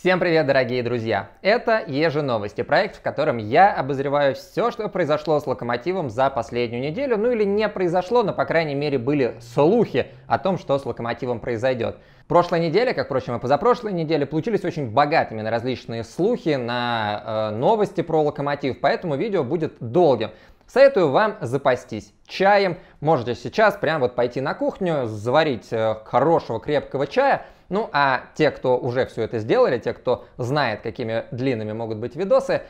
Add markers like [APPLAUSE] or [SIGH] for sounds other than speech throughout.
Всем привет, дорогие друзья! Это еженовости проект, в котором я обозреваю все, что произошло с Локомотивом за последнюю неделю, ну или не произошло, но, по крайней мере, были слухи о том, что с Локомотивом произойдет. Прошлой неделе, как, впрочем, и позапрошлой неделе, получились очень богатыми на различные слухи, на э, новости про Локомотив, поэтому видео будет долгим. Советую вам запастись чаем, можете сейчас прямо вот пойти на кухню, заварить э, хорошего крепкого чая – ну а те, кто уже все это сделали, те, кто знает, какими длинными могут быть видосы,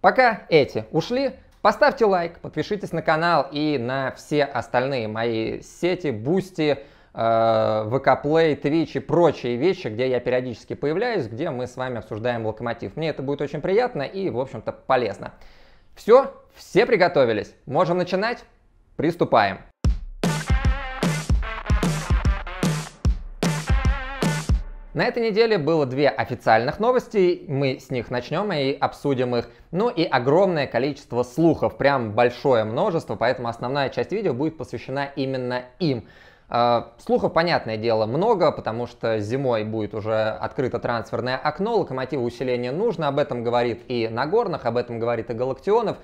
пока эти ушли, поставьте лайк, подпишитесь на канал и на все остальные мои сети, бусти, э, ВК Плей, Твич и прочие вещи, где я периодически появляюсь, где мы с вами обсуждаем локомотив. Мне это будет очень приятно и, в общем-то, полезно. Все, все приготовились. Можем начинать? Приступаем. На этой неделе было две официальных новости, мы с них начнем и обсудим их. Ну и огромное количество слухов, прям большое множество, поэтому основная часть видео будет посвящена именно им. А, слухов, понятное дело, много, потому что зимой будет уже открыто трансферное окно, локомотиву усиления нужно, об этом говорит и Нагорных, об этом говорит и Галактионов,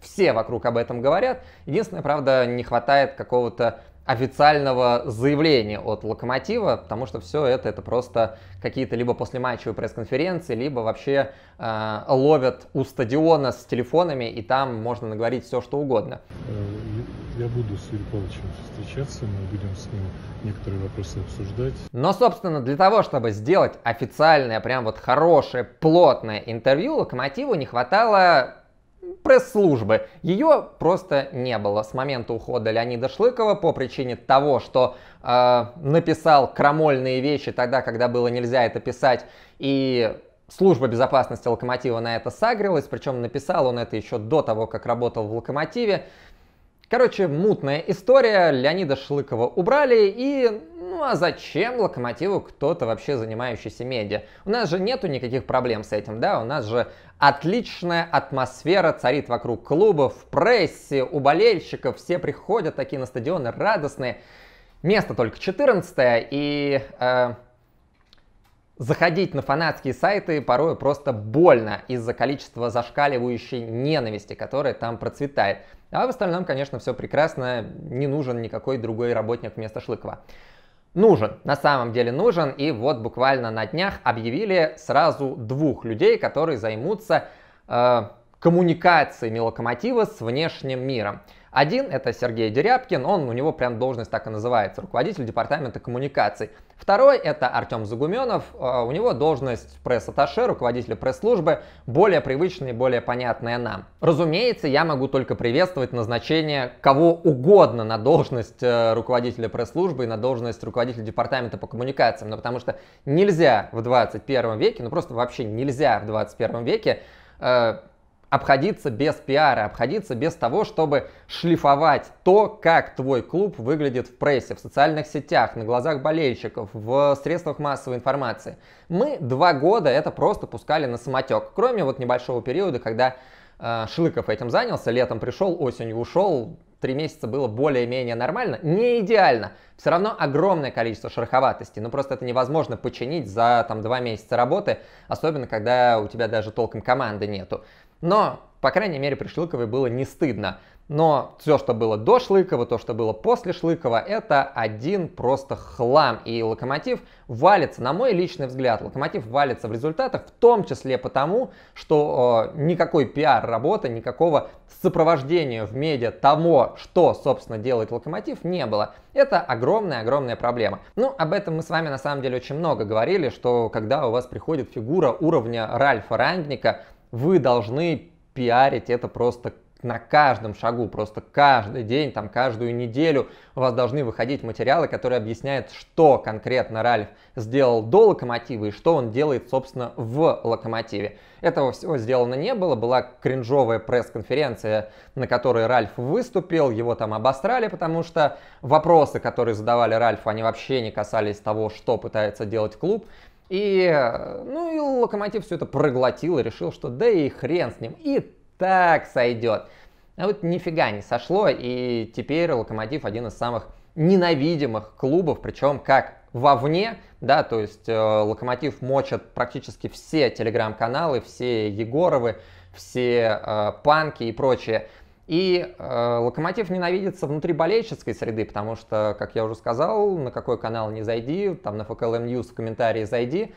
все вокруг об этом говорят. Единственное, правда, не хватает какого-то официального заявления от Локомотива, потому что все это это просто какие-то либо послематчевые пресс-конференции, либо вообще э, ловят у стадиона с телефонами, и там можно наговорить все, что угодно. Э, я буду с Юрием Павловичем встречаться, мы будем с ним некоторые вопросы обсуждать. Но, собственно, для того, чтобы сделать официальное, прям вот хорошее, плотное интервью, Локомотиву не хватало пресс-службы. Ее просто не было с момента ухода Леонида Шлыкова по причине того, что э, написал крамольные вещи тогда, когда было нельзя это писать, и служба безопасности Локомотива на это сагрилась, причем написал он это еще до того, как работал в Локомотиве. Короче, мутная история, Леонида Шлыкова убрали, и ну а зачем локомотиву кто-то вообще занимающийся медиа? У нас же нету никаких проблем с этим, да? У нас же отличная атмосфера царит вокруг клуба, в прессе, у болельщиков, все приходят такие на стадионы радостные. Место только 14 и э, Заходить на фанатские сайты порой просто больно из-за количества зашкаливающей ненависти, которая там процветает. А в остальном, конечно, все прекрасно, не нужен никакой другой работник вместо Шлыкова. Нужен, на самом деле нужен, и вот буквально на днях объявили сразу двух людей, которые займутся э, коммуникациями локомотива с внешним миром. Один — это Сергей Дерябкин, он, у него прям должность так и называется, руководитель департамента коммуникаций. Второй — это Артем Загуменов, э, у него должность пресс-атташе, руководитель пресс-службы, более привычная и более понятная нам. Разумеется, я могу только приветствовать назначение кого угодно на должность э, руководителя пресс-службы и на должность руководителя департамента по коммуникациям, но потому что нельзя в 21 веке, ну просто вообще нельзя в 21 веке э, обходиться без пиара, обходиться без того, чтобы шлифовать то, как твой клуб выглядит в прессе, в социальных сетях, на глазах болельщиков, в средствах массовой информации. Мы два года это просто пускали на самотек, кроме вот небольшого периода, когда э, Шлыков этим занялся, летом пришел, осенью ушел, три месяца было более-менее нормально, не идеально. Все равно огромное количество шероховатости, но ну, просто это невозможно починить за там два месяца работы, особенно когда у тебя даже толком команды нету. Но, по крайней мере, при Шлыковой было не стыдно. Но все, что было до Шлыкова, то, что было после Шлыкова, это один просто хлам. И Локомотив валится, на мой личный взгляд, Локомотив валится в результатах, в том числе потому, что э, никакой пиар-работы, никакого сопровождения в медиа того, что, собственно, делает Локомотив, не было. Это огромная-огромная проблема. Ну, об этом мы с вами, на самом деле, очень много говорили, что когда у вас приходит фигура уровня Ральфа Рангника, вы должны пиарить это просто на каждом шагу, просто каждый день, там каждую неделю у вас должны выходить материалы, которые объясняют, что конкретно Ральф сделал до локомотива и что он делает, собственно, в локомотиве. Этого всего сделано не было, была кринжовая пресс-конференция, на которой Ральф выступил, его там обосрали, потому что вопросы, которые задавали Ральфу, они вообще не касались того, что пытается делать клуб, и, ну и Локомотив все это проглотил и решил, что да и хрен с ним, и так сойдет. А вот нифига не сошло, и теперь Локомотив один из самых ненавидимых клубов, причем как вовне, да, то есть э, Локомотив мочат практически все телеграм-каналы, все Егоровы, все э, панки и прочее. И э, Локомотив ненавидится внутри болельческой среды, потому что, как я уже сказал, на какой канал не зайди, там на ФКЛМ Ньюс в комментарии зайди,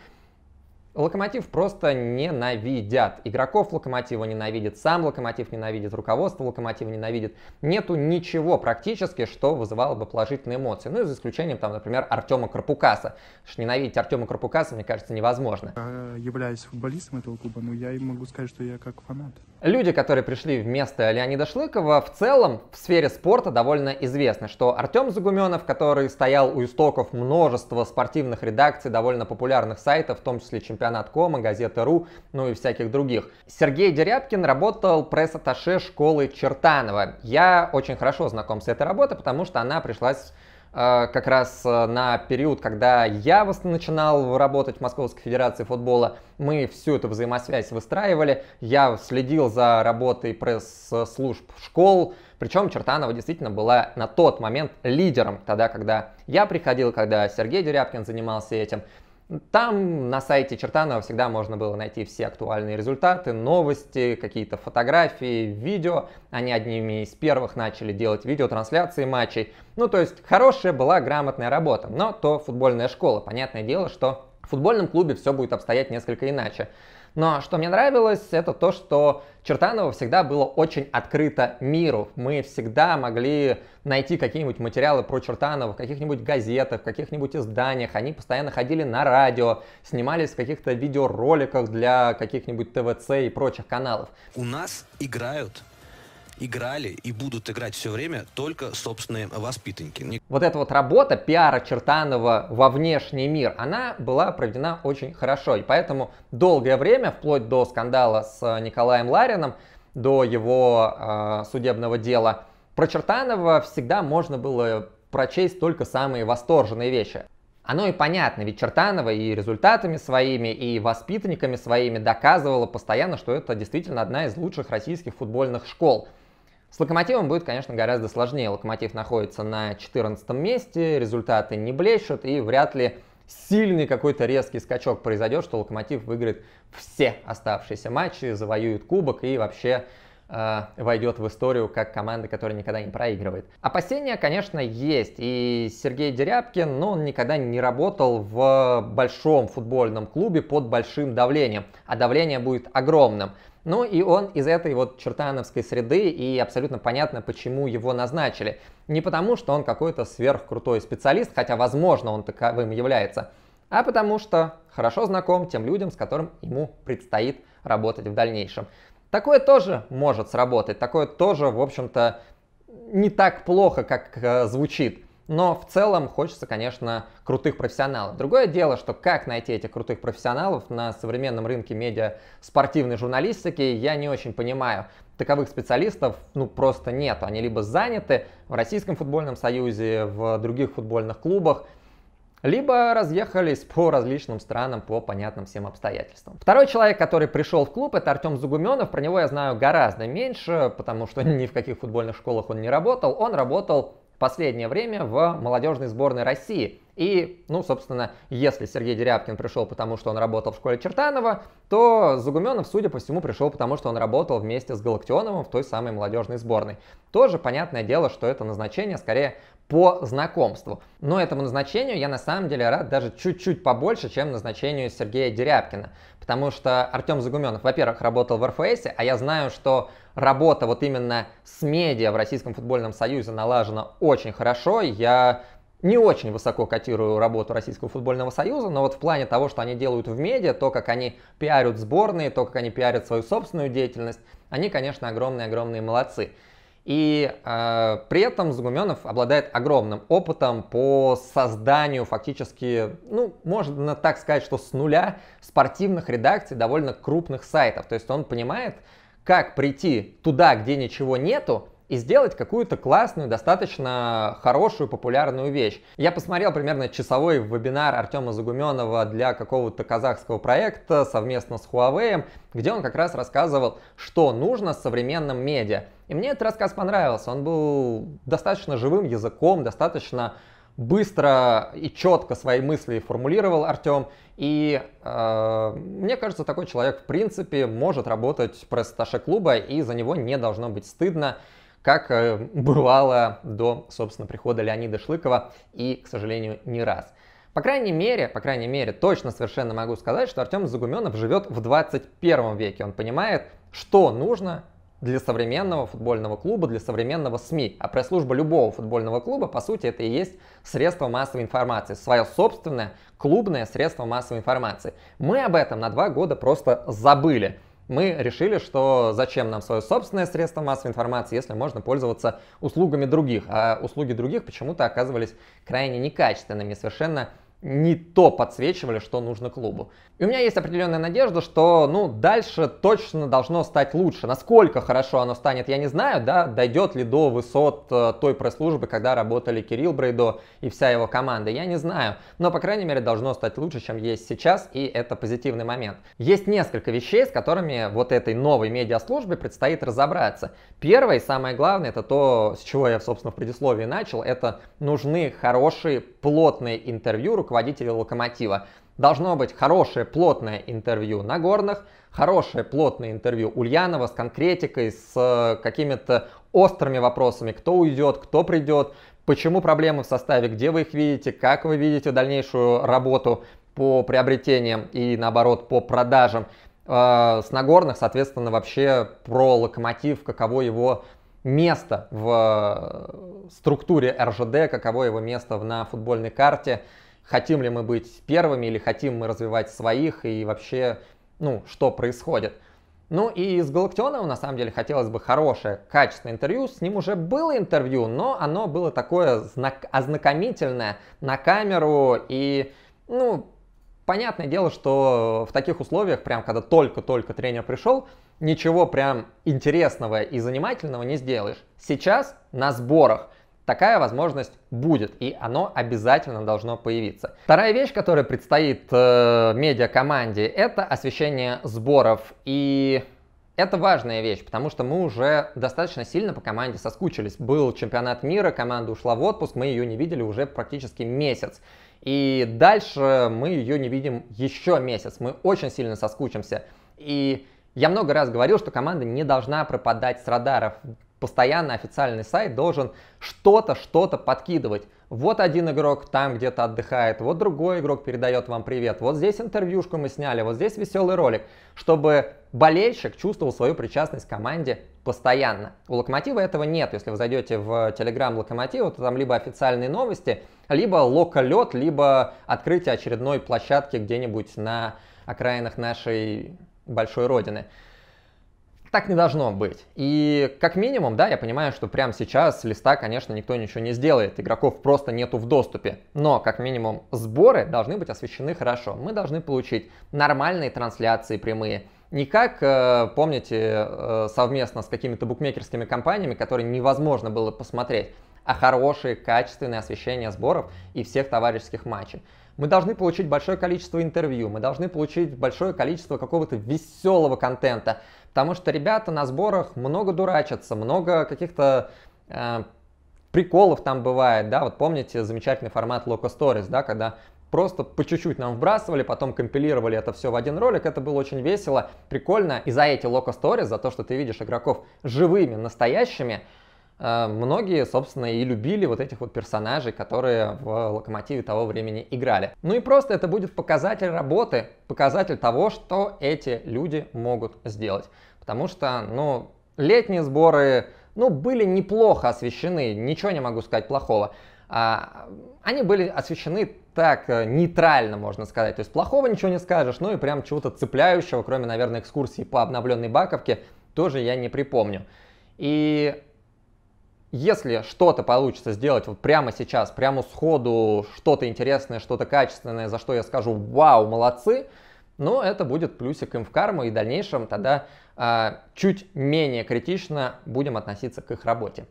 Локомотив просто ненавидят. Игроков Локомотива ненавидит, сам Локомотив ненавидит, руководство Локомотива ненавидит. Нету ничего практически, что вызывало бы положительные эмоции. Ну, и за исключением, там, например, Артема Карпукаса. Потому что ненавидеть Артема Карпукаса, мне кажется, невозможно. Я являюсь футболистом этого клуба, но я им могу сказать, что я как фанат. Люди, которые пришли вместо Леонида Шлыкова, в целом в сфере спорта довольно известны, что Артем Загуменов, который стоял у истоков множества спортивных редакций, довольно популярных сайтов, в том числе чемпионатов, чемпионат Кома, газета ну и всяких других. Сергей Дерябкин работал пресс-атташе школы Чертанова. Я очень хорошо знаком с этой работой, потому что она пришлась э, как раз э, на период, когда я начинал работать в Московской Федерации футбола, мы всю эту взаимосвязь выстраивали. Я следил за работой пресс-служб школ, причем Чертанова действительно была на тот момент лидером, тогда, когда я приходил, когда Сергей Дерябкин занимался этим. Там на сайте Чертанова всегда можно было найти все актуальные результаты, новости, какие-то фотографии, видео. Они одними из первых начали делать видеотрансляции матчей. Ну, то есть хорошая была грамотная работа, но то футбольная школа. Понятное дело, что в футбольном клубе все будет обстоять несколько иначе. Но что мне нравилось, это то, что Чертанова всегда было очень открыто миру. Мы всегда могли найти какие-нибудь материалы про Чертанова в каких-нибудь газетах, в каких-нибудь изданиях. Они постоянно ходили на радио, снимались в каких-то видеороликах для каких-нибудь ТВЦ и прочих каналов. У нас играют играли и будут играть все время только собственные воспитанники. Вот эта вот работа пиара Чертанова во внешний мир, она была проведена очень хорошо. И поэтому долгое время, вплоть до скандала с э, Николаем Ларином, до его э, судебного дела, про Чертанова всегда можно было прочесть только самые восторженные вещи. Оно и понятно, ведь Чертанова и результатами своими, и воспитанниками своими доказывала постоянно, что это действительно одна из лучших российских футбольных школ – с Локомотивом будет, конечно, гораздо сложнее. Локомотив находится на 14 месте, результаты не блещут и вряд ли сильный какой-то резкий скачок произойдет, что Локомотив выиграет все оставшиеся матчи, завоюет кубок и вообще э, войдет в историю как команда, которая никогда не проигрывает. Опасения, конечно, есть. И Сергей Дерябкин, но ну, он никогда не работал в большом футбольном клубе под большим давлением. А давление будет огромным. Ну и он из этой вот чертановской среды, и абсолютно понятно, почему его назначили. Не потому, что он какой-то сверхкрутой специалист, хотя, возможно, он таковым является, а потому что хорошо знаком тем людям, с которым ему предстоит работать в дальнейшем. Такое тоже может сработать, такое тоже, в общем-то, не так плохо, как э, звучит. Но в целом хочется, конечно, крутых профессионалов. Другое дело, что как найти этих крутых профессионалов на современном рынке медиа спортивной журналистики, я не очень понимаю. Таковых специалистов ну просто нет. Они либо заняты в Российском футбольном союзе, в других футбольных клубах, либо разъехались по различным странам по понятным всем обстоятельствам. Второй человек, который пришел в клуб, это Артем Загуменов. Про него я знаю гораздо меньше, потому что [LAUGHS] ни в каких футбольных школах он не работал. Он работал последнее время в молодежной сборной России. И, ну, собственно, если Сергей Дерябкин пришел потому, что он работал в школе Чертанова, то Загуменов, судя по всему, пришел потому, что он работал вместе с Галактионовым в той самой молодежной сборной. Тоже понятное дело, что это назначение скорее по знакомству. Но этому назначению я на самом деле рад даже чуть-чуть побольше, чем назначению Сергея Дерябкина потому что Артем Загуменов, во-первых, работал в РФС, а я знаю, что работа вот именно с медиа в Российском футбольном союзе налажена очень хорошо. Я не очень высоко котирую работу Российского футбольного союза, но вот в плане того, что они делают в медиа, то, как они пиарят сборные, то, как они пиарят свою собственную деятельность, они, конечно, огромные-огромные молодцы. И э, при этом Загуменов обладает огромным опытом по созданию фактически, ну, можно так сказать, что с нуля спортивных редакций довольно крупных сайтов. То есть он понимает, как прийти туда, где ничего нету, и сделать какую-то классную, достаточно хорошую, популярную вещь. Я посмотрел примерно часовой вебинар Артема Загуменова для какого-то казахского проекта совместно с Huawei, где он как раз рассказывал, что нужно современным медиа. И мне этот рассказ понравился. Он был достаточно живым языком, достаточно быстро и четко свои мысли формулировал Артем. И э, мне кажется, такой человек в принципе может работать пресс-таше клуба, и за него не должно быть стыдно, как э, бывало до, собственно, прихода Леонида Шлыкова и, к сожалению, не раз. По крайней мере, по крайней мере, точно совершенно могу сказать, что Артем Загуменов живет в 21 веке. Он понимает, что нужно для современного футбольного клуба, для современного СМИ. А пресс-служба любого футбольного клуба, по сути, это и есть средство массовой информации, свое собственное клубное средство массовой информации. Мы об этом на два года просто забыли. Мы решили, что зачем нам свое собственное средство массовой информации, если можно пользоваться услугами других. А услуги других почему-то оказывались крайне некачественными, совершенно не то подсвечивали, что нужно клубу. И у меня есть определенная надежда, что ну, дальше точно должно стать лучше. Насколько хорошо оно станет, я не знаю, да, дойдет ли до высот э, той пресс-службы, когда работали Кирилл Брейдо и вся его команда, я не знаю. Но, по крайней мере, должно стать лучше, чем есть сейчас, и это позитивный момент. Есть несколько вещей, с которыми вот этой новой медиаслужбе предстоит разобраться. Первое и самое главное, это то, с чего я, собственно, в предисловии начал, это нужны хорошие, плотные интервью руководителя «Локомотива». Должно быть хорошее плотное интервью на горных хорошее плотное интервью Ульянова с конкретикой, с э, какими-то острыми вопросами, кто уйдет, кто придет, почему проблемы в составе, где вы их видите, как вы видите дальнейшую работу по приобретениям и наоборот по продажам. Э, с Нагорных, соответственно, вообще про локомотив, каково его место в э, структуре РЖД, каково его место на футбольной карте хотим ли мы быть первыми или хотим мы развивать своих и вообще, ну, что происходит. Ну и с Галактионовым на самом деле хотелось бы хорошее, качественное интервью. С ним уже было интервью, но оно было такое знак ознакомительное на камеру. И, ну, понятное дело, что в таких условиях, прям когда только-только тренер пришел, ничего прям интересного и занимательного не сделаешь. Сейчас на сборах – такая возможность будет, и оно обязательно должно появиться. Вторая вещь, которая предстоит э, медиа-команде, это освещение сборов. И это важная вещь, потому что мы уже достаточно сильно по команде соскучились. Был чемпионат мира, команда ушла в отпуск, мы ее не видели уже практически месяц. И дальше мы ее не видим еще месяц. Мы очень сильно соскучимся. И я много раз говорил, что команда не должна пропадать с радаров постоянно официальный сайт должен что-то, что-то подкидывать. Вот один игрок там где-то отдыхает, вот другой игрок передает вам привет, вот здесь интервьюшку мы сняли, вот здесь веселый ролик, чтобы болельщик чувствовал свою причастность к команде постоянно. У Локомотива этого нет. Если вы зайдете в Телеграм Локомотива, то там либо официальные новости, либо локолет, либо открытие очередной площадки где-нибудь на окраинах нашей большой родины так не должно быть. И как минимум, да, я понимаю, что прямо сейчас с листа, конечно, никто ничего не сделает, игроков просто нету в доступе. Но, как минимум, сборы должны быть освещены хорошо. Мы должны получить нормальные трансляции прямые, не как, э, помните, э, совместно с какими-то букмекерскими компаниями, которые невозможно было посмотреть, а хорошие, качественные освещения сборов и всех товарищеских матчей. Мы должны получить большое количество интервью, мы должны получить большое количество какого-то веселого контента, Потому что ребята на сборах много дурачатся, много каких-то э, приколов там бывает, да, вот помните замечательный формат Loco Stories, да, когда просто по чуть-чуть нам вбрасывали, потом компилировали это все в один ролик, это было очень весело, прикольно, и за эти Loco Stories, за то, что ты видишь игроков живыми, настоящими, а, многие, собственно, и любили вот этих вот персонажей, которые в локомотиве того времени играли. Ну и просто это будет показатель работы, показатель того, что эти люди могут сделать. Потому что, ну, летние сборы, ну, были неплохо освещены, ничего не могу сказать плохого. А, они были освещены так э, нейтрально, можно сказать. То есть плохого ничего не скажешь, ну и прям чего-то цепляющего, кроме, наверное, экскурсии по обновленной Баковке, тоже я не припомню. И если что-то получится сделать вот прямо сейчас, прямо сходу, что-то интересное, что-то качественное, за что я скажу «Вау, молодцы!», ну, это будет плюсик им в карму, и в дальнейшем тогда э, чуть менее критично будем относиться к их работе.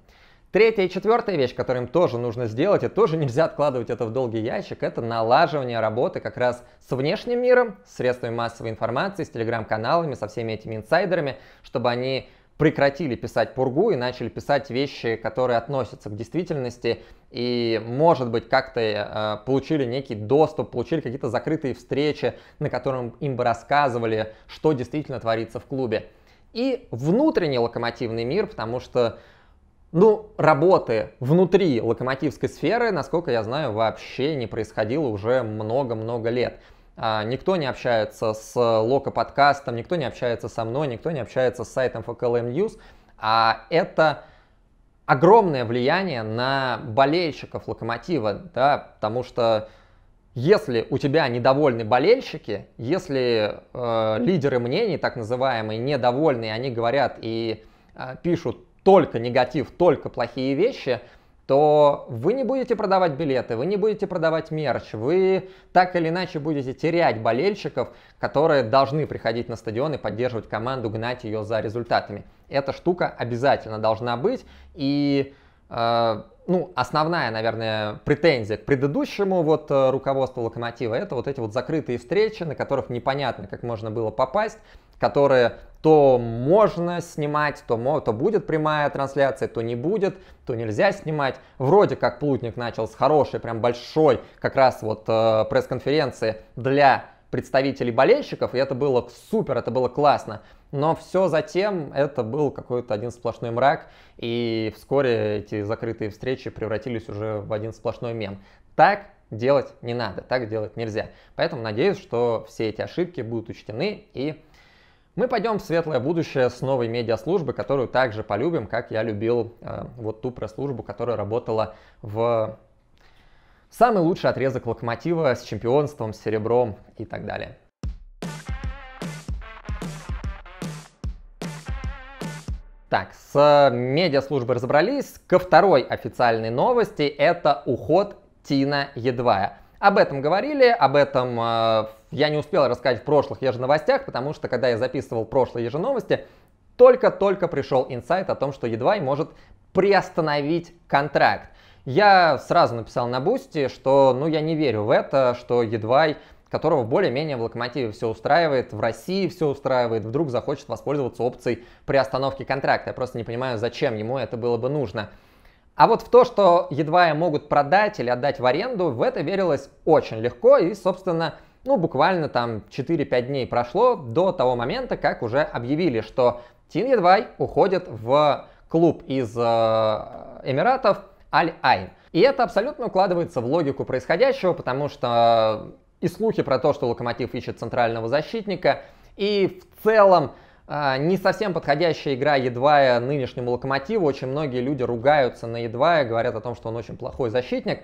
Третья и четвертая вещь, которую им тоже нужно сделать, и тоже нельзя откладывать это в долгий ящик, это налаживание работы как раз с внешним миром, с средствами массовой информации, с телеграм-каналами, со всеми этими инсайдерами, чтобы они прекратили писать пургу и начали писать вещи, которые относятся к действительности и, может быть, как-то э, получили некий доступ, получили какие-то закрытые встречи, на котором им бы рассказывали, что действительно творится в клубе. И внутренний локомотивный мир, потому что ну, работы внутри локомотивской сферы, насколько я знаю, вообще не происходило уже много-много лет. А, никто не общается с э, Локо подкастом, никто не общается со мной, никто не общается с сайтом FKLM News. А это огромное влияние на болельщиков Локомотива, да, потому что если у тебя недовольны болельщики, если э, лидеры мнений, так называемые, недовольные, они говорят и э, пишут только негатив, только плохие вещи – то вы не будете продавать билеты, вы не будете продавать мерч, вы так или иначе будете терять болельщиков, которые должны приходить на стадион и поддерживать команду, гнать ее за результатами. Эта штука обязательно должна быть, и э, ну, основная, наверное, претензия к предыдущему вот э, руководству Локомотива, это вот эти вот закрытые встречи, на которых непонятно, как можно было попасть, которые то можно снимать, то, то будет прямая трансляция, то не будет, то нельзя снимать. Вроде как Плутник начал с хорошей, прям большой как раз вот э, пресс-конференции для представителей болельщиков, и это было супер, это было классно. Но все затем это был какой-то один сплошной мрак, и вскоре эти закрытые встречи превратились уже в один сплошной мем. Так делать не надо, так делать нельзя. Поэтому надеюсь, что все эти ошибки будут учтены и мы пойдем в светлое будущее с новой медиаслужбы, которую также полюбим, как я любил э, вот ту пресс-службу, которая работала в самый лучший отрезок локомотива с чемпионством, с серебром и так далее. Так, с медиаслужбой разобрались. Ко второй официальной новости – это уход Тина Едвая. Об этом говорили, об этом э, я не успел рассказать в прошлых еженовостях, потому что когда я записывал прошлые еженовости, только-только пришел инсайт о том, что Едвай может приостановить контракт. Я сразу написал на Бусти, что ну я не верю в это, что Едвай которого более-менее в Локомотиве все устраивает, в России все устраивает, вдруг захочет воспользоваться опцией приостановки контракта. Я просто не понимаю, зачем ему это было бы нужно. А вот в то, что едва могут продать или отдать в аренду, в это верилось очень легко и, собственно, ну, буквально там 4-5 дней прошло до того момента, как уже объявили, что Тин Едвай уходит в клуб из э, Эмиратов Аль-Айн. И это абсолютно укладывается в логику происходящего, потому что и слухи про то, что Локомотив ищет центрального защитника, и в целом э, не совсем подходящая игра Едвая нынешнему Локомотиву. Очень многие люди ругаются на Едвая, говорят о том, что он очень плохой защитник.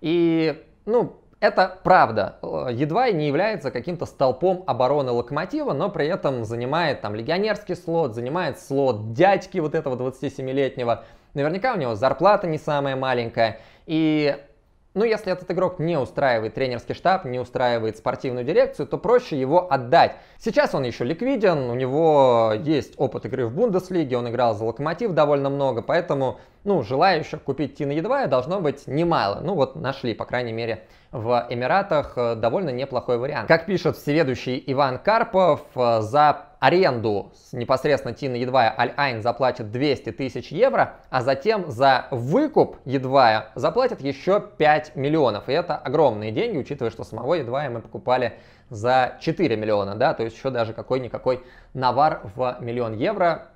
И, ну, это правда. Э, едва и не является каким-то столпом обороны Локомотива, но при этом занимает там легионерский слот, занимает слот дядьки вот этого 27-летнего. Наверняка у него зарплата не самая маленькая. И ну, если этот игрок не устраивает тренерский штаб, не устраивает спортивную дирекцию, то проще его отдать. Сейчас он еще ликвиден, у него есть опыт игры в Бундеслиге, он играл за Локомотив довольно много, поэтому, ну, желающих купить Тина Едвая должно быть немало. Ну, вот нашли, по крайней мере, в Эмиратах э, довольно неплохой вариант. Как пишет всеведущий Иван Карпов, э, за аренду непосредственно Тина Едвая Аль-Айн заплатит 200 тысяч евро, а затем за выкуп Едвая заплатят еще 5 миллионов. И это огромные деньги, учитывая, что самого Едвая мы покупали за 4 миллиона, да, то есть еще даже какой-никакой навар в миллион евро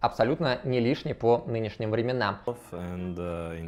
абсолютно не лишний по нынешним временам. And, uh,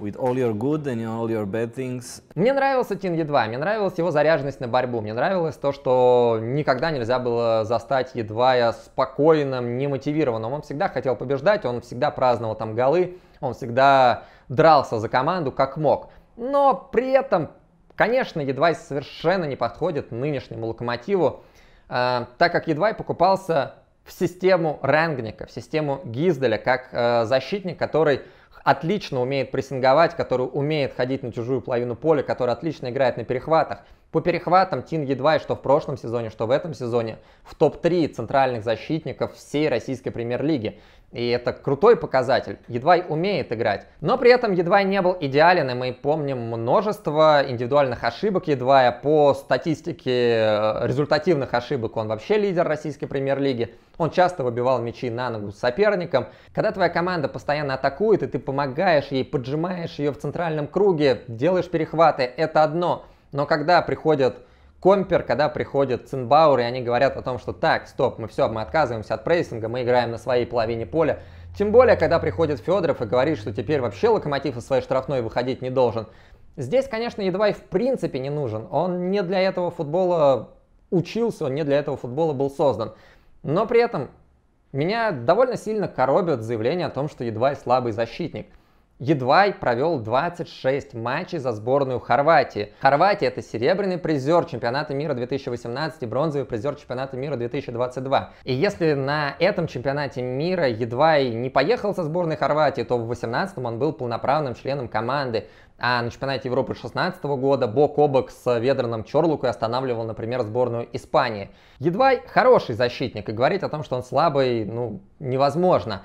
with all your good and all your bad things. Мне нравился Тин Е2, мне нравилась его заряженность на борьбу, мне нравилось то, что никогда нельзя было застать Е2 спокойным, немотивированным. Он всегда хотел побеждать, он всегда праздновал там голы, он всегда дрался за команду как мог. Но при этом, конечно, е совершенно не подходит нынешнему локомотиву, э, так как е покупался в систему Рангника, в систему Гизделя, как э, защитник, который отлично умеет прессинговать, который умеет ходить на чужую половину поля, который отлично играет на перехватах. По перехватам Тин едва и что в прошлом сезоне, что в этом сезоне в топ-3 центральных защитников всей российской премьер-лиги. И это крутой показатель. Едвай умеет играть. Но при этом Едвай не был идеален, и мы помним множество индивидуальных ошибок Едвая. По статистике э, результативных ошибок он вообще лидер российской премьер-лиги. Он часто выбивал мячи на ногу соперникам. Когда твоя команда постоянно атакует, и ты помогаешь ей, поджимаешь ее в центральном круге, делаешь перехваты, это одно. Но когда приходят Компер, когда приходит Цинбауэр и они говорят о том, что так, стоп, мы все, мы отказываемся от прессинга, мы играем на своей половине поля. Тем более, когда приходит Федоров и говорит, что теперь вообще Локомотив из своей штрафной выходить не должен. Здесь, конечно, едва и в принципе не нужен. Он не для этого футбола учился, он не для этого футбола был создан. Но при этом меня довольно сильно коробят заявление о том, что едва и слабый защитник – Едвай провел 26 матчей за сборную Хорватии. Хорватия – это серебряный призер чемпионата мира 2018 и бронзовый призер чемпионата мира 2022. И если на этом чемпионате мира Едвай не поехал со сборной Хорватии, то в 2018 он был полноправным членом команды. А на чемпионате Европы 2016 года бок о бок с Ведерном Чорлукой останавливал, например, сборную Испании. Едвай хороший защитник, и говорить о том, что он слабый, ну, невозможно.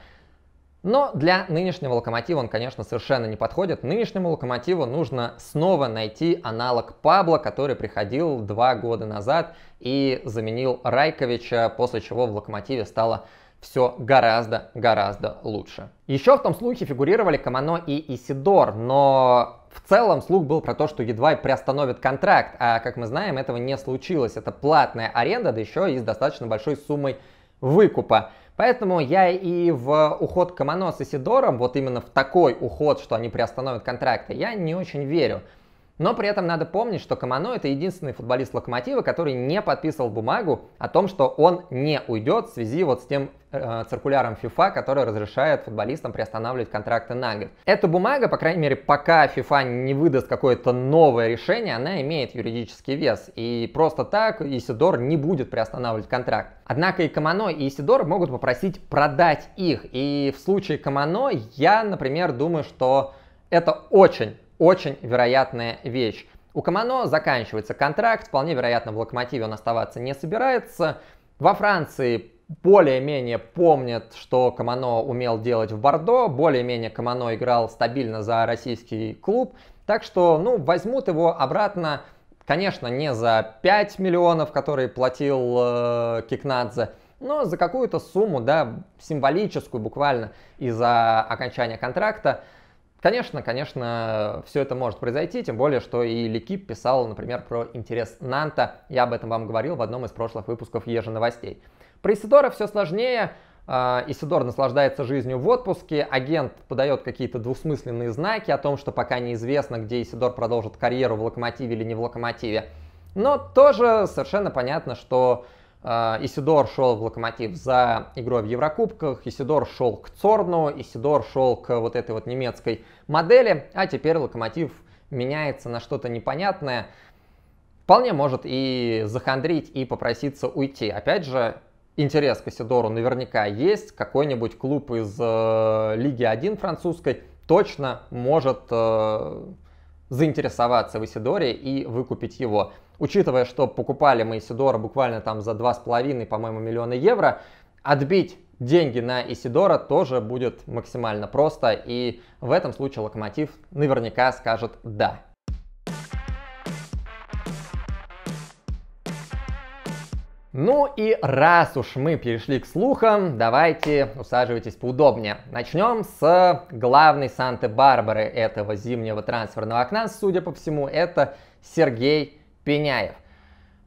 Но для нынешнего локомотива он, конечно, совершенно не подходит. Нынешнему локомотиву нужно снова найти аналог Пабло, который приходил два года назад и заменил Райковича, после чего в локомотиве стало все гораздо-гораздо лучше. Еще в том слухе фигурировали Камано и Исидор, но в целом слух был про то, что едва приостановит контракт, а как мы знаем, этого не случилось. Это платная аренда, да еще и с достаточно большой суммой выкупа. Поэтому я и в уход Комоно с Сидором, вот именно в такой уход, что они приостановят контракты, я не очень верю. Но при этом надо помнить, что Камано это единственный футболист Локомотива, который не подписывал бумагу о том, что он не уйдет в связи вот с тем э, циркуляром FIFA, который разрешает футболистам приостанавливать контракты на год. Эта бумага, по крайней мере, пока FIFA не выдаст какое-то новое решение, она имеет юридический вес. И просто так Исидор не будет приостанавливать контракт. Однако и Камано, и Исидор могут попросить продать их. И в случае Камано я, например, думаю, что это очень очень вероятная вещь. У Камано заканчивается контракт, вполне вероятно в Локомотиве он оставаться не собирается. Во Франции более-менее помнят, что Камано умел делать в Бордо, более-менее Камано играл стабильно за российский клуб, так что, ну, возьмут его обратно, конечно, не за 5 миллионов, которые платил э, Кикнадзе, но за какую-то сумму, да, символическую буквально из-за окончания контракта. Конечно, конечно, все это может произойти, тем более, что и Лекип писал, например, про интерес Нанта. Я об этом вам говорил в одном из прошлых выпусков Ежи новостей. Про Исидора все сложнее. А, Исидор наслаждается жизнью в отпуске, агент подает какие-то двусмысленные знаки о том, что пока неизвестно, где Исидор продолжит карьеру в локомотиве или не в локомотиве. Но тоже совершенно понятно, что а, Исидор шел в Локомотив за игрой в Еврокубках, Исидор шел к Цорну, Исидор шел к вот этой вот немецкой модели, а теперь Локомотив меняется на что-то непонятное. Вполне может и захандрить, и попроситься уйти. Опять же, интерес к Исидору наверняка есть. Какой-нибудь клуб из э, Лиги 1 французской точно может э, заинтересоваться в Исидоре и выкупить его учитывая, что покупали мы Исидора буквально там за 2,5, по-моему, миллиона евро, отбить деньги на Исидора тоже будет максимально просто, и в этом случае Локомотив наверняка скажет «да». Ну и раз уж мы перешли к слухам, давайте усаживайтесь поудобнее. Начнем с главной Санты-Барбары этого зимнего трансферного окна, судя по всему, это Сергей Пеняев.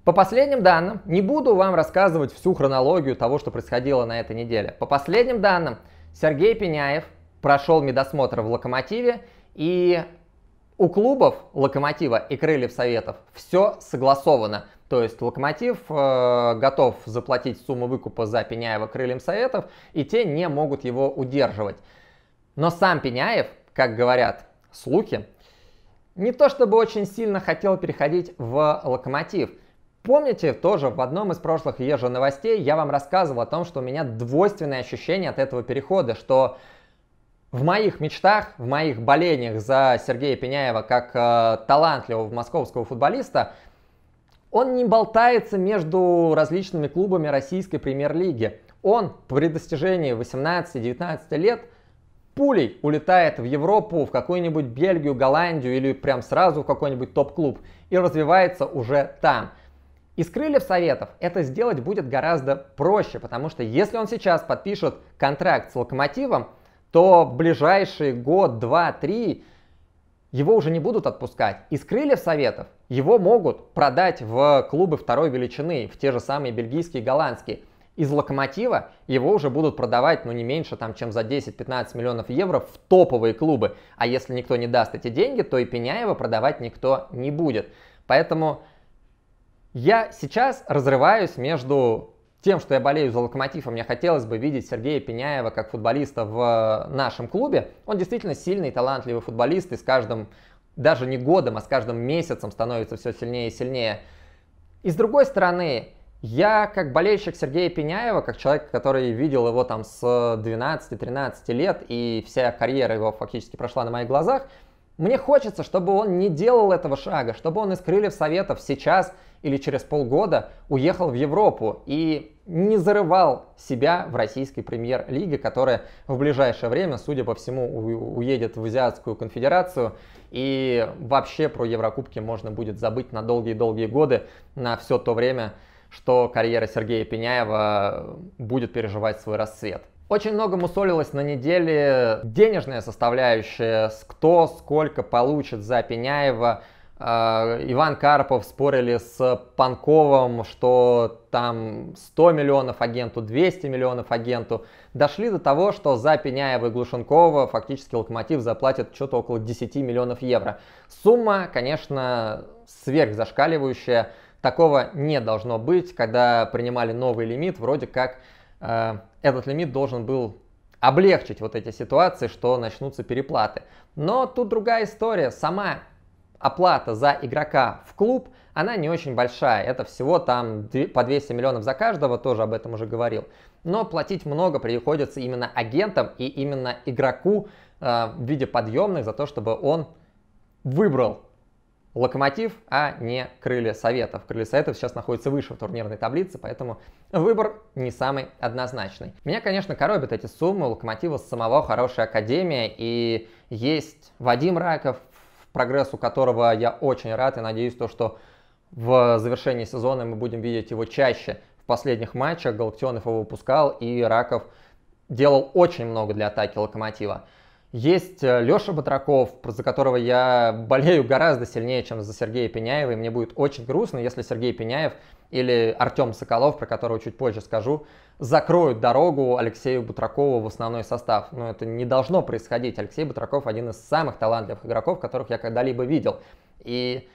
По последним данным, не буду вам рассказывать всю хронологию того, что происходило на этой неделе. По последним данным, Сергей Пеняев прошел медосмотр в «Локомотиве», и у клубов «Локомотива» и «Крыльев Советов» все согласовано. То есть «Локомотив» э, готов заплатить сумму выкупа за Пеняева «Крыльям Советов», и те не могут его удерживать. Но сам Пеняев, как говорят слухи, не то чтобы очень сильно хотел переходить в локомотив. Помните, тоже в одном из прошлых ежа новостей я вам рассказывал о том, что у меня двойственное ощущение от этого перехода, что в моих мечтах, в моих болениях за Сергея Пеняева как э, талантливого московского футболиста, он не болтается между различными клубами российской премьер-лиги. Он при достижении 18-19 лет – пулей улетает в Европу, в какую-нибудь Бельгию, Голландию или прям сразу в какой-нибудь топ-клуб и развивается уже там. Из крыльев советов это сделать будет гораздо проще, потому что если он сейчас подпишет контракт с Локомотивом, то ближайший год, два, три его уже не будут отпускать. Из крыльев советов его могут продать в клубы второй величины, в те же самые бельгийские и голландские – из Локомотива его уже будут продавать, ну, не меньше, там, чем за 10-15 миллионов евро в топовые клубы. А если никто не даст эти деньги, то и Пеняева продавать никто не будет. Поэтому я сейчас разрываюсь между тем, что я болею за Локомотив, а мне хотелось бы видеть Сергея Пеняева как футболиста в э, нашем клубе. Он действительно сильный, талантливый футболист, и с каждым, даже не годом, а с каждым месяцем становится все сильнее и сильнее. И с другой стороны, я, как болельщик Сергея Пеняева, как человек, который видел его там с 12-13 лет, и вся карьера его фактически прошла на моих глазах, мне хочется, чтобы он не делал этого шага, чтобы он из крыльев Советов сейчас или через полгода уехал в Европу и не зарывал себя в российской премьер-лиге, которая в ближайшее время, судя по всему, уедет в Азиатскую конфедерацию. И вообще про Еврокубки можно будет забыть на долгие-долгие годы, на все то время, что карьера Сергея Пеняева э, будет переживать свой расцвет. Очень много мусолилось на неделе денежная составляющая, кто сколько получит за Пеняева. Э, Иван Карпов спорили с Панковым, что там 100 миллионов агенту, 200 миллионов агенту. Дошли до того, что за Пеняева и Глушенкова фактически Локомотив заплатит что-то около 10 миллионов евро. Сумма, конечно, сверхзашкаливающая. зашкаливающая Такого не должно быть, когда принимали новый лимит, вроде как э, этот лимит должен был облегчить вот эти ситуации, что начнутся переплаты. Но тут другая история. Сама оплата за игрока в клуб, она не очень большая. Это всего там по 200 миллионов за каждого, тоже об этом уже говорил. Но платить много приходится именно агентам и именно игроку э, в виде подъемных за то, чтобы он выбрал Локомотив, а не Крылья Советов. Крылья Советов сейчас находится выше в турнирной таблице, поэтому выбор не самый однозначный. Меня, конечно, коробят эти суммы. У Локомотива самого хорошая академия, и есть Вадим Раков, прогрессу которого я очень рад, и надеюсь, то, что в завершении сезона мы будем видеть его чаще. В последних матчах Галактионов его выпускал, и Раков делал очень много для атаки Локомотива. Есть э, Леша Батраков, за которого я болею гораздо сильнее, чем за Сергея Пеняева, и мне будет очень грустно, если Сергей Пеняев или Артем Соколов, про которого чуть позже скажу, закроют дорогу Алексею Бутракову в основной состав. Но это не должно происходить. Алексей Бутраков один из самых талантливых игроков, которых я когда-либо видел. И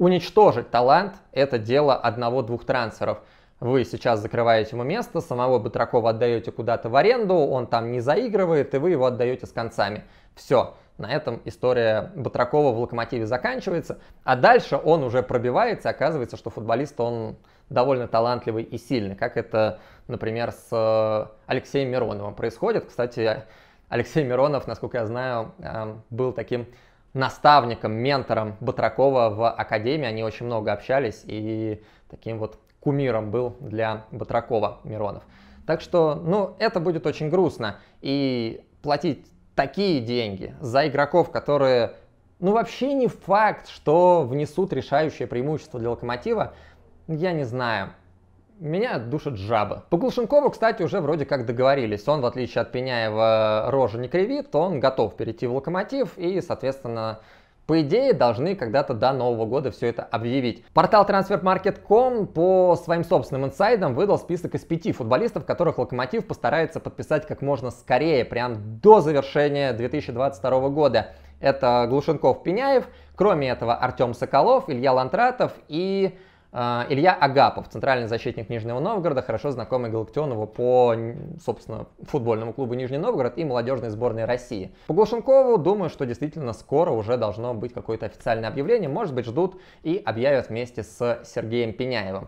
уничтожить талант – это дело одного-двух трансферов – вы сейчас закрываете ему место, самого Батракова отдаете куда-то в аренду, он там не заигрывает, и вы его отдаете с концами. Все, на этом история Батракова в «Локомотиве» заканчивается, а дальше он уже пробивается, оказывается, что футболист он довольно талантливый и сильный, как это, например, с э, Алексеем Мироновым происходит. Кстати, Алексей Миронов, насколько я знаю, э, был таким наставником, ментором Батракова в Академии, они очень много общались, и таким вот кумиром был для Батракова Миронов. Так что, ну, это будет очень грустно. И платить такие деньги за игроков, которые, ну, вообще не факт, что внесут решающее преимущество для Локомотива, я не знаю. Меня душат жабы. По Глушенкову, кстати, уже вроде как договорились. Он, в отличие от Пеняева, рожи не кривит, он готов перейти в Локомотив и, соответственно, по идее, должны когда-то до Нового года все это объявить. Портал TransferMarket.com по своим собственным инсайдам выдал список из пяти футболистов, которых Локомотив постарается подписать как можно скорее, прям до завершения 2022 года. Это Глушенков Пеняев, кроме этого Артем Соколов, Илья Лантратов и а, Илья Агапов, центральный защитник Нижнего Новгорода, хорошо знакомый Галактионову по, собственно, футбольному клубу Нижний Новгород и молодежной сборной России. По Глушенкову, думаю, что действительно скоро уже должно быть какое-то официальное объявление, может быть, ждут и объявят вместе с Сергеем Пеняевым.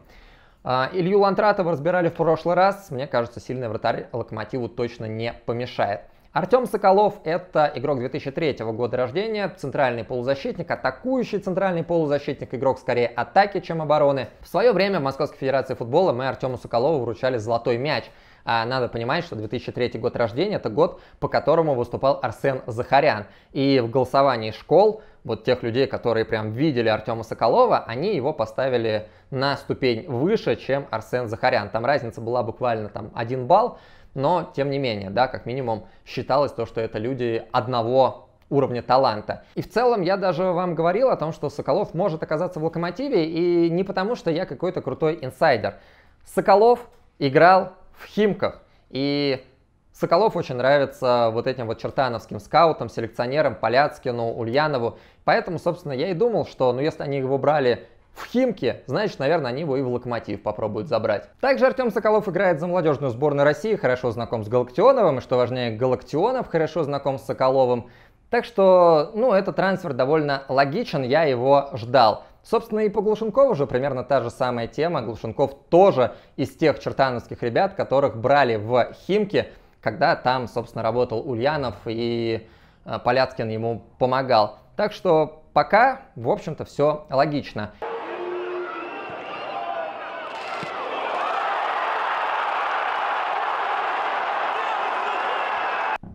А, Илью Лантратова разбирали в прошлый раз, мне кажется, сильный вратарь Локомотиву точно не помешает. Артем Соколов – это игрок 2003 года рождения, центральный полузащитник, атакующий центральный полузащитник, игрок скорее атаки, чем обороны. В свое время в Московской Федерации футбола мы Артему Соколову вручали «Золотой мяч», а надо понимать, что 2003 год рождения – это год, по которому выступал Арсен Захарян. И в голосовании школ, вот тех людей, которые прям видели Артема Соколова, они его поставили на ступень выше, чем Арсен Захарян. Там разница была буквально там один балл но тем не менее, да, как минимум считалось то, что это люди одного уровня таланта. И в целом я даже вам говорил о том, что Соколов может оказаться в Локомотиве, и не потому, что я какой-то крутой инсайдер. Соколов играл в Химках, и Соколов очень нравится вот этим вот чертановским скаутам, селекционерам, Поляцкину, Ульянову. Поэтому, собственно, я и думал, что, ну, если они его брали в Химке, значит, наверное, они его и в Локомотив попробуют забрать. Также Артем Соколов играет за молодежную сборную России, хорошо знаком с Галактионовым, и что важнее, Галактионов хорошо знаком с Соколовым. Так что, ну, этот трансфер довольно логичен, я его ждал. Собственно, и по Глушенкову уже примерно та же самая тема. Глушенков тоже из тех чертановских ребят, которых брали в Химке, когда там, собственно, работал Ульянов и э, Поляцкин ему помогал. Так что пока, в общем-то, все логично.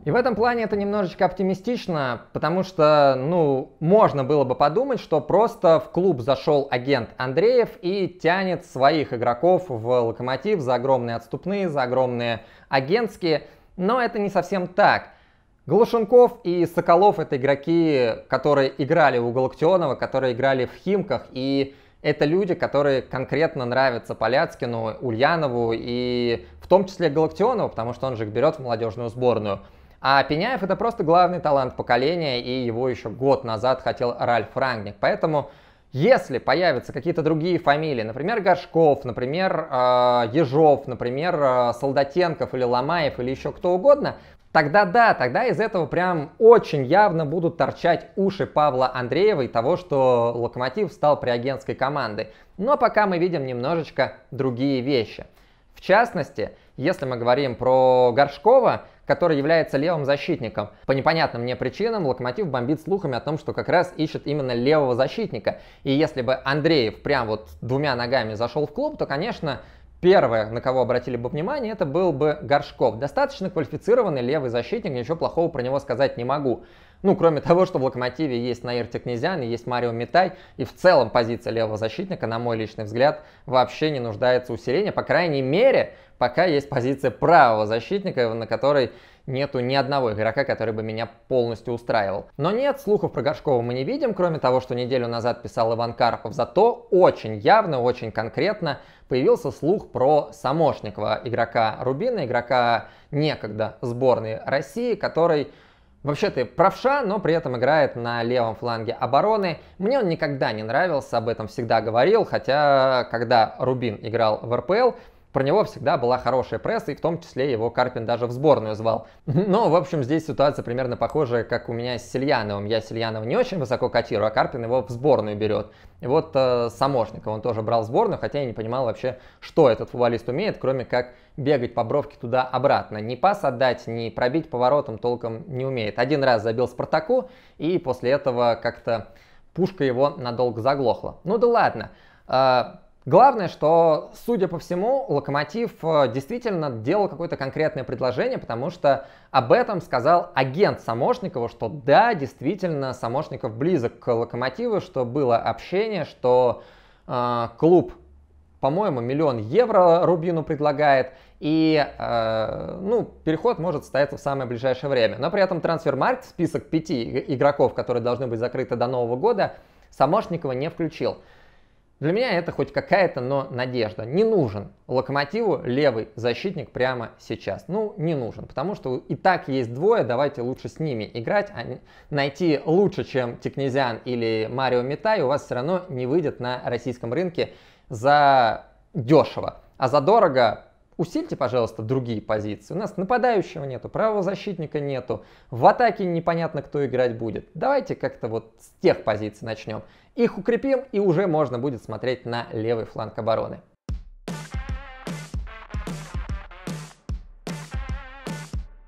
И в этом плане это немножечко оптимистично, потому что, ну, можно было бы подумать, что просто в клуб зашел агент Андреев и тянет своих игроков в локомотив за огромные отступные, за огромные агентские, но это не совсем так. Глушенков и Соколов это игроки, которые играли у Галактионова, которые играли в Химках, и это люди, которые конкретно нравятся Поляцкину, Ульянову и в том числе Галактионову, потому что он же их берет в молодежную сборную. А Пеняев это просто главный талант поколения, и его еще год назад хотел Ральф Рангник. Поэтому если появятся какие-то другие фамилии, например, Горшков, например, а, Ежов, например, а, Солдатенков или Ломаев или еще кто угодно, тогда да, тогда из этого прям очень явно будут торчать уши Павла Андреева и того, что Локомотив стал приагентской командой. Но пока мы видим немножечко другие вещи. В частности, если мы говорим про Горшкова, который является левым защитником. По непонятным мне причинам Локомотив бомбит слухами о том, что как раз ищет именно левого защитника. И если бы Андреев прям вот двумя ногами зашел в клуб, то, конечно, Первое, на кого обратили бы внимание, это был бы Горшков. Достаточно квалифицированный левый защитник, ничего плохого про него сказать не могу. Ну, кроме того, что в «Локомотиве» есть Наир Текнезян, есть Марио Митай, и в целом позиция левого защитника, на мой личный взгляд, вообще не нуждается усиления. По крайней мере, пока есть позиция правого защитника, на которой нету ни одного игрока, который бы меня полностью устраивал. Но нет, слухов про Горшкова мы не видим, кроме того, что неделю назад писал Иван Карпов. Зато очень явно, очень конкретно появился слух про Самошникова, игрока Рубина, игрока некогда сборной России, который Вообще-то правша, но при этом играет на левом фланге обороны. Мне он никогда не нравился, об этом всегда говорил, хотя когда Рубин играл в РПЛ, про него всегда была хорошая пресса, и в том числе его Карпин даже в сборную звал. [LAUGHS] Но, в общем, здесь ситуация примерно похожая, как у меня с Сильяновым. Я Сильянова не очень высоко котирую, а Карпин его в сборную берет. И вот э, Самошников он тоже брал в сборную, хотя я не понимал вообще, что этот футболист умеет, кроме как бегать по бровке туда-обратно. Ни пас отдать, ни пробить поворотом толком не умеет. Один раз забил Спартаку, и после этого как-то пушка его надолго заглохла. Ну да ладно. Э, Главное, что, судя по всему, Локомотив э, действительно делал какое-то конкретное предложение, потому что об этом сказал агент Самошникова, что да, действительно, Самошников близок к Локомотиву, что было общение, что э, клуб, по-моему, миллион евро Рубину предлагает, и э, ну, переход может состояться в самое ближайшее время. Но при этом трансфермаркт, список пяти игроков, которые должны быть закрыты до Нового года, Самошникова не включил. Для меня это хоть какая-то, но надежда. Не нужен Локомотиву левый защитник прямо сейчас. Ну, не нужен, потому что и так есть двое, давайте лучше с ними играть. А найти лучше, чем Тикнезиан или Марио Митай, у вас все равно не выйдет на российском рынке за дешево. А за дорого Усильте, пожалуйста, другие позиции. У нас нападающего нету, правого защитника нету, в атаке непонятно, кто играть будет. Давайте как-то вот с тех позиций начнем. Их укрепим, и уже можно будет смотреть на левый фланг обороны.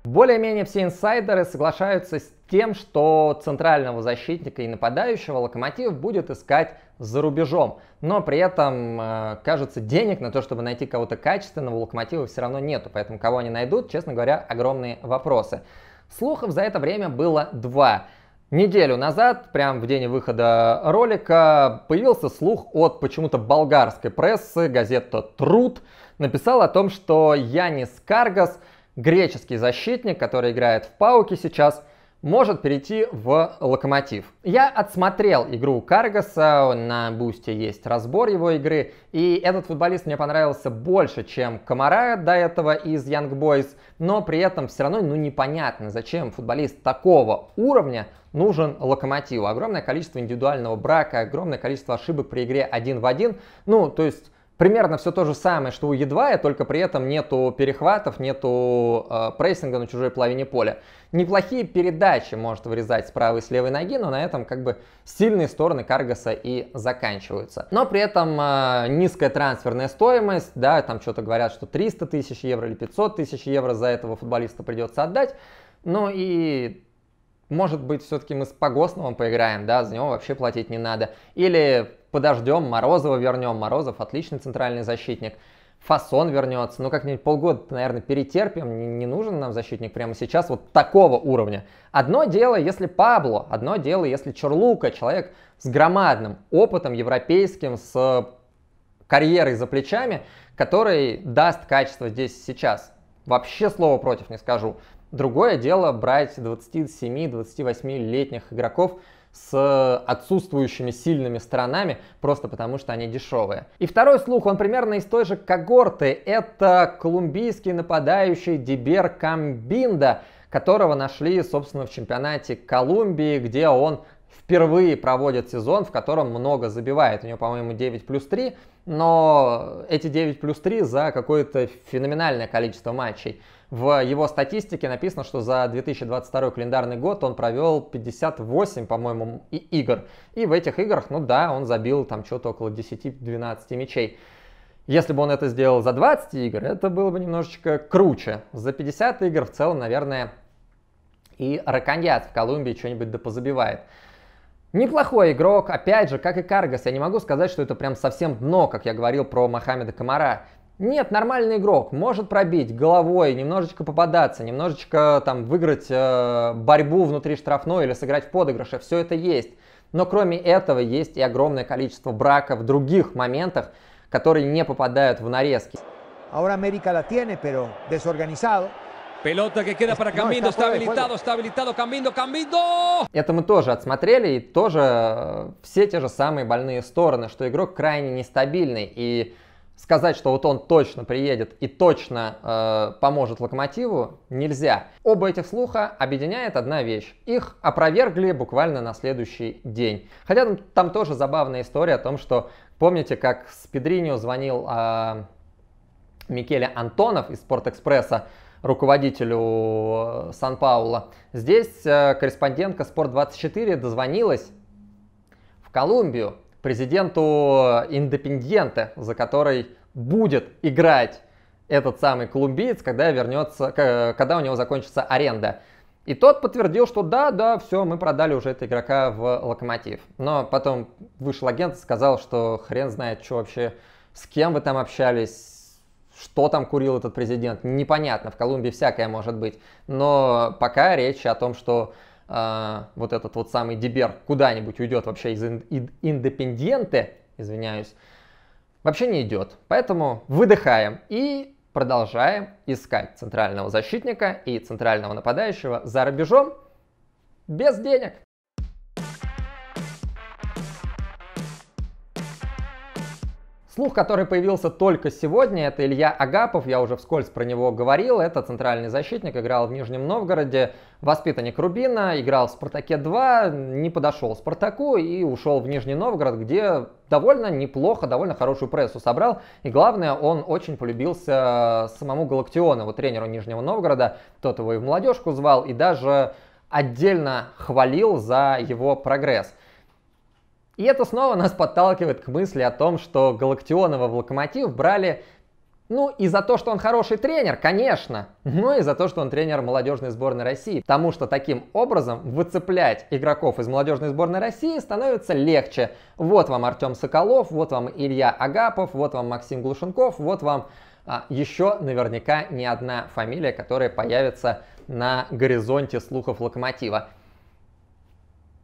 Более-менее все инсайдеры соглашаются с тем, что центрального защитника и нападающего Локомотив будет искать за рубежом. Но при этом, э, кажется, денег на то, чтобы найти кого-то качественного, у Локомотива все равно нету. Поэтому кого они найдут, честно говоря, огромные вопросы. Слухов за это время было два. Неделю назад, прям в день выхода ролика, появился слух от почему-то болгарской прессы, газета «Труд» написала о том, что Янис Каргас, греческий защитник, который играет в «Пауке» сейчас – может перейти в Локомотив. Я отсмотрел игру Каргаса, на бусте есть разбор его игры, и этот футболист мне понравился больше, чем Комара до этого из Young Boys, но при этом все равно ну, непонятно, зачем футболист такого уровня нужен Локомотиву. Огромное количество индивидуального брака, огромное количество ошибок при игре один в один, ну, то есть примерно все то же самое, что у Едвая, только при этом нету перехватов, нету э, прессинга на чужой половине поля. Неплохие передачи может вырезать с правой и с левой ноги, но на этом как бы сильные стороны Каргаса и заканчиваются. Но при этом э, низкая трансферная стоимость, да, там что-то говорят, что 300 тысяч евро или 500 тысяч евро за этого футболиста придется отдать. Ну и может быть, все-таки мы с Погосновым поиграем, да, за него вообще платить не надо. Или подождем, Морозова вернем, Морозов отличный центральный защитник. Фасон вернется. Ну, как-нибудь полгода, наверное, перетерпим. Не, не нужен нам защитник прямо сейчас вот такого уровня. Одно дело, если Пабло, одно дело, если Черлука, человек с громадным опытом европейским, с э, карьерой за плечами, который даст качество здесь сейчас. Вообще слова против не скажу. Другое дело брать 27-28-летних игроков, с отсутствующими сильными сторонами, просто потому что они дешевые. И второй слух, он примерно из той же когорты, это колумбийский нападающий Дибер Камбинда, которого нашли, собственно, в чемпионате Колумбии, где он впервые проводит сезон, в котором много забивает. У него, по-моему, 9 плюс 3, но эти 9 плюс 3 за какое-то феноменальное количество матчей. В его статистике написано, что за 2022 календарный год он провел 58, по-моему, и игр. И в этих играх, ну да, он забил там что-то около 10-12 мячей. Если бы он это сделал за 20 игр, это было бы немножечко круче. За 50 игр в целом, наверное, и Раконьят в Колумбии что-нибудь да позабивает. Неплохой игрок, опять же, как и Каргас, я не могу сказать, что это прям совсем дно, как я говорил про Мохаммеда Комара. Нет, нормальный игрок может пробить головой, немножечко попадаться, немножечко там выиграть э, борьбу внутри штрафной или сыграть в подыгрыше, все это есть. Но кроме этого есть и огромное количество брака в других моментах, которые не попадают в нарезки. Ahora América la tiene, pero desorganizado. Пелота, que queda para Каминдо, está habilitado, está habilitado, Каминдо, Каминдо! Это мы тоже отсмотрели, и тоже э, все те же самые больные стороны, что игрок крайне нестабильный, и сказать, что вот он точно приедет и точно э, поможет локомотиву, нельзя. Оба этих слуха объединяет одна вещь. Их опровергли буквально на следующий день. Хотя там, там тоже забавная история о том, что помните, как с Педринио звонил э, Микеле Антонов из Спортэкспресса, руководителю э, Сан-Паула. Здесь э, корреспондентка Спорт24 дозвонилась в Колумбию президенту Индепендиенте, за который будет играть этот самый колумбиец, когда вернется, когда у него закончится аренда. И тот подтвердил, что да, да, все, мы продали уже этого игрока в Локомотив. Но потом вышел агент и сказал, что хрен знает, что вообще, с кем вы там общались, что там курил этот президент, непонятно, в Колумбии всякое может быть. Но пока речь о том, что а, вот этот вот самый Дебер куда-нибудь уйдет вообще из Индепендиенте, извиняюсь, вообще не идет. Поэтому выдыхаем и продолжаем искать центрального защитника и центрального нападающего за рубежом без денег. Слух, который появился только сегодня, это Илья Агапов, я уже вскользь про него говорил, это центральный защитник, играл в Нижнем Новгороде, воспитанник Рубина, играл в «Спартаке-2», не подошел «Спартаку» и ушел в Нижний Новгород, где довольно неплохо, довольно хорошую прессу собрал, и главное, он очень полюбился самому Галактионову, тренеру Нижнего Новгорода, тот его и в молодежку звал, и даже отдельно хвалил за его прогресс – и это снова нас подталкивает к мысли о том, что Галактионова в Локомотив брали ну и за то, что он хороший тренер, конечно, но и за то, что он тренер молодежной сборной России, потому что таким образом выцеплять игроков из молодежной сборной России становится легче. Вот вам Артем Соколов, вот вам Илья Агапов, вот вам Максим Глушенков, вот вам а, еще наверняка не одна фамилия, которая появится на горизонте слухов Локомотива.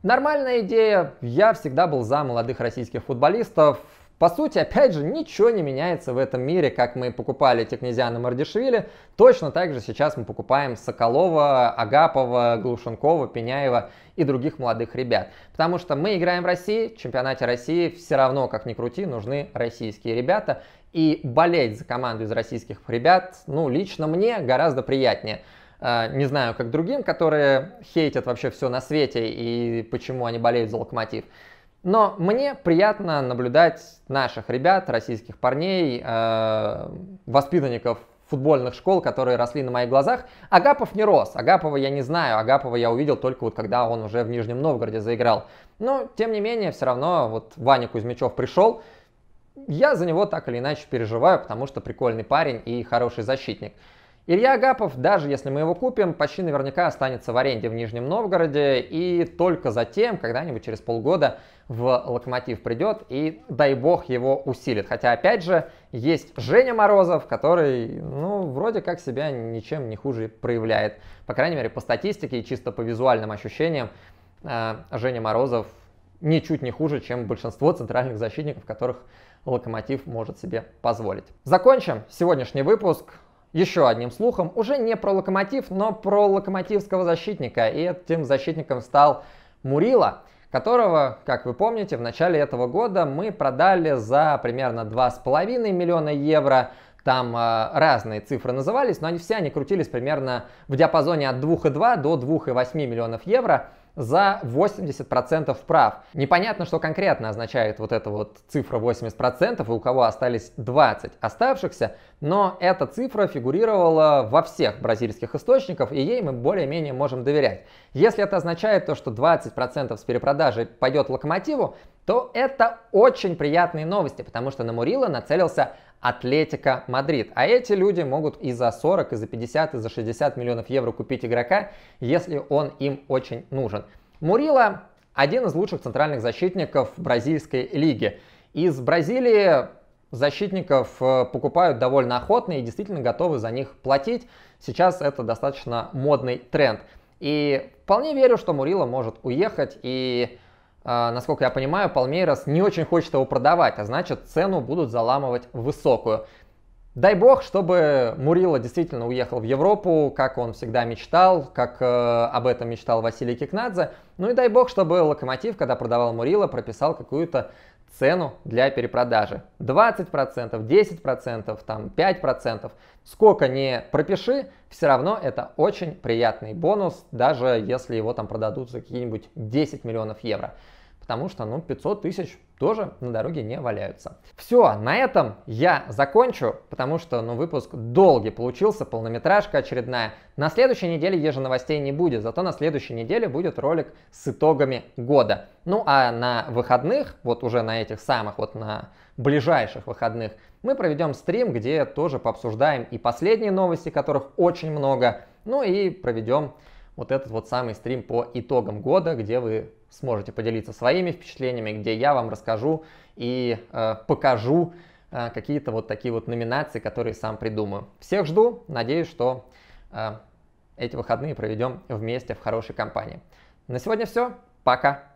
Нормальная идея, я всегда был за молодых российских футболистов. По сути, опять же, ничего не меняется в этом мире, как мы покупали Технезиана Мардишвили, точно так же сейчас мы покупаем Соколова, Агапова, Глушенкова, Пеняева и других молодых ребят. Потому что мы играем в России, в чемпионате России все равно, как ни крути, нужны российские ребята. И болеть за команду из российских ребят, ну, лично мне гораздо приятнее. А, не знаю, как другим, которые хейтят вообще все на свете и почему они болеют за локомотив. Но мне приятно наблюдать наших ребят, российских парней, а, воспитанников футбольных школ, которые росли на моих глазах. Агапов не рос, Агапова я не знаю, Агапова я увидел только вот когда он уже в Нижнем Новгороде заиграл. Но, тем не менее, все равно вот Ваня Кузьмичев пришел, я за него так или иначе переживаю, потому что прикольный парень и хороший защитник. Илья Агапов, даже если мы его купим, почти наверняка останется в аренде в Нижнем Новгороде, и только затем, когда-нибудь через полгода, в Локомотив придет и, дай бог, его усилит. Хотя, опять же, есть Женя Морозов, который, ну, вроде как себя ничем не хуже проявляет. По крайней мере, по статистике и чисто по визуальным ощущениям, э, Женя Морозов ничуть не хуже, чем большинство центральных защитников, которых Локомотив может себе позволить. Закончим сегодняшний выпуск еще одним слухом, уже не про локомотив, но про локомотивского защитника. И этим защитником стал Мурила, которого, как вы помните, в начале этого года мы продали за примерно 2,5 миллиона евро. Там э, разные цифры назывались, но они все они крутились примерно в диапазоне от 2,2 до 2,8 миллионов евро за 80% прав. Непонятно, что конкретно означает вот эта вот цифра 80% и у кого остались 20 оставшихся, но эта цифра фигурировала во всех бразильских источниках, и ей мы более-менее можем доверять. Если это означает то, что 20% с перепродажи пойдет локомотиву, то это очень приятные новости, потому что на Мурила нацелился Атлетика Мадрид. А эти люди могут и за 40, и за 50, и за 60 миллионов евро купить игрока, если он им очень нужен. Мурила один из лучших центральных защитников бразильской лиги. Из Бразилии защитников э, покупают довольно охотно и действительно готовы за них платить. Сейчас это достаточно модный тренд. И вполне верю, что Мурила может уехать и а, насколько я понимаю, Палмейрос не очень хочет его продавать, а значит цену будут заламывать высокую. Дай бог, чтобы Мурила действительно уехал в Европу, как он всегда мечтал, как э, об этом мечтал Василий Кикнадзе. Ну и дай бог, чтобы Локомотив, когда продавал Мурила, прописал какую-то цену для перепродажи. 20%, 10%, там 5%. Сколько не пропиши, все равно это очень приятный бонус, даже если его там продадут за какие-нибудь 10 миллионов евро потому что, ну, 500 тысяч тоже на дороге не валяются. Все, на этом я закончу, потому что, ну, выпуск долгий получился, полнометражка очередная. На следующей неделе еженовостей не будет, зато на следующей неделе будет ролик с итогами года. Ну, а на выходных, вот уже на этих самых, вот на ближайших выходных, мы проведем стрим, где тоже пообсуждаем и последние новости, которых очень много, ну и проведем вот этот вот самый стрим по итогам года, где вы сможете поделиться своими впечатлениями, где я вам расскажу и э, покажу э, какие-то вот такие вот номинации, которые сам придумаю. Всех жду, надеюсь, что э, эти выходные проведем вместе в хорошей компании. На сегодня все, пока!